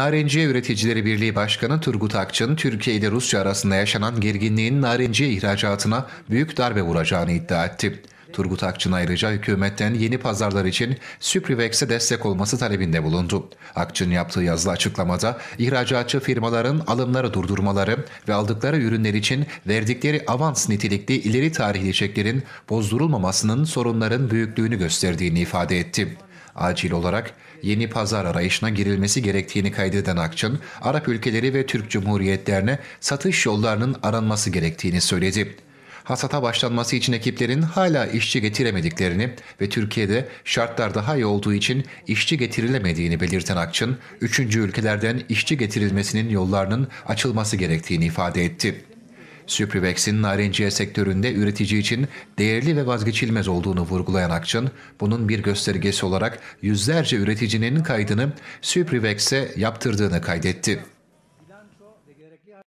Narenciye Üreticileri Birliği Başkanı Turgut Akçın, Türkiye ile Rusya arasında yaşanan gerginliğin narenciye ihracatına büyük darbe vuracağını iddia etti. Turgut Akçın ayrıca hükümetten yeni pazarlar için Süprivex'e destek olması talebinde bulundu. Akçın yaptığı yazılı açıklamada ihracatçı firmaların alımları durdurmaları ve aldıkları ürünler için verdikleri avans nitelikli ileri tarihli çeklerin bozdurulmamasının sorunların büyüklüğünü gösterdiğini ifade etti acil olarak yeni pazar arayışına girilmesi gerektiğini kaydeden Akçın, Arap ülkeleri ve Türk Cumhuriyetlerine satış yollarının aranması gerektiğini söyledi hasata başlanması için ekiplerin hala işçi getiremediklerini ve Türkiye'de şartlar daha iyi olduğu için işçi getirilemediğini belirten Akçın, üçüncü ülkelerden işçi getirilmesinin yollarının açılması gerektiğini ifade etti. Suprivex'in narenciye sektöründe üretici için değerli ve vazgeçilmez olduğunu vurgulayan Akçın, bunun bir göstergesi olarak yüzlerce üreticinin kaydını Suprivex'e yaptırdığını kaydetti.